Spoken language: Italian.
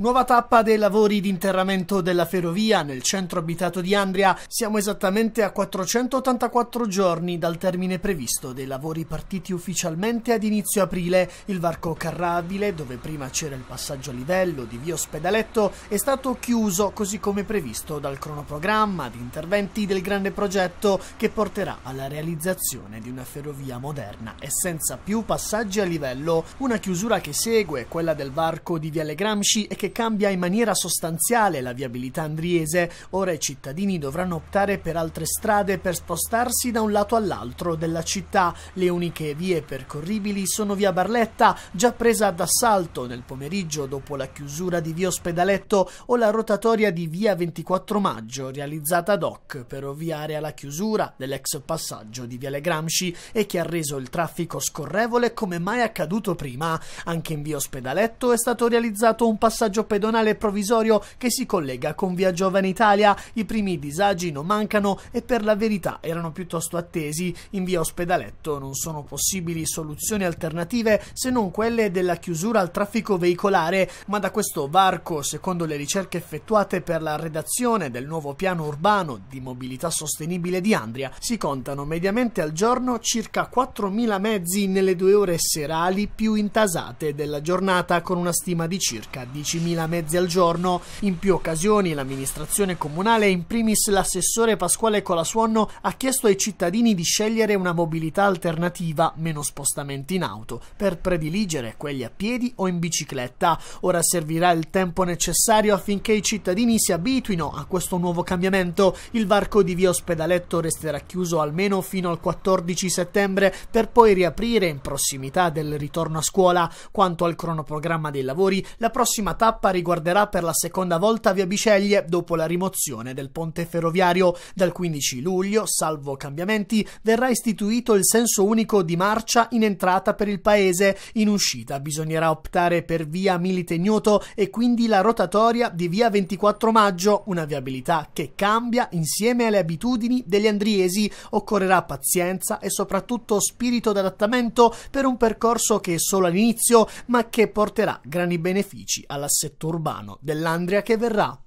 Nuova tappa dei lavori di interramento della ferrovia nel centro abitato di Andria. Siamo esattamente a 484 giorni dal termine previsto dei lavori partiti ufficialmente ad inizio aprile. Il varco carrabile, dove prima c'era il passaggio a livello di via Ospedaletto, è stato chiuso così come previsto dal cronoprogramma di interventi del grande progetto che porterà alla realizzazione di una ferrovia moderna e senza più passaggi a livello. Una chiusura che segue quella del varco di Viale Gramsci e che che cambia in maniera sostanziale la viabilità andriese, ora i cittadini dovranno optare per altre strade per spostarsi da un lato all'altro della città. Le uniche vie percorribili sono via Barletta, già presa d'assalto nel pomeriggio dopo la chiusura di via Ospedaletto, o la rotatoria di via 24 Maggio, realizzata ad hoc per ovviare alla chiusura dell'ex passaggio di viale Gramsci e che ha reso il traffico scorrevole come mai accaduto prima. Anche in via Ospedaletto è stato realizzato un passaggio viaggio pedonale provvisorio che si collega con Via Giovane Italia. I primi disagi non mancano e per la verità erano piuttosto attesi. In via Ospedaletto non sono possibili soluzioni alternative se non quelle della chiusura al traffico veicolare, ma da questo varco, secondo le ricerche effettuate per la redazione del nuovo piano urbano di mobilità sostenibile di Andria, si contano mediamente al giorno circa 4.000 mezzi nelle due ore serali più intasate della giornata con una stima di circa 10.000. 5.000 mezzi al giorno. In più occasioni l'amministrazione comunale, in primis l'assessore Pasquale Colasuonno, ha chiesto ai cittadini di scegliere una mobilità alternativa, meno spostamenti in auto, per prediligere quelli a piedi o in bicicletta. Ora servirà il tempo necessario affinché i cittadini si abituino a questo nuovo cambiamento. Il varco di via Ospedaletto resterà chiuso almeno fino al 14 settembre per poi riaprire in prossimità del ritorno a scuola. Quanto al cronoprogramma dei lavori, la prossima tappa tappa riguarderà per la seconda volta Via Biceglie dopo la rimozione del ponte ferroviario. Dal 15 luglio, salvo cambiamenti, verrà istituito il senso unico di marcia in entrata per il paese. In uscita bisognerà optare per via Milite Ignoto e quindi la rotatoria di via 24 maggio, una viabilità che cambia insieme alle abitudini degli andriesi. Occorrerà pazienza e soprattutto spirito d'adattamento per un percorso che è solo all'inizio ma che porterà grandi benefici alla seconda assetto urbano dell'Andria che verrà.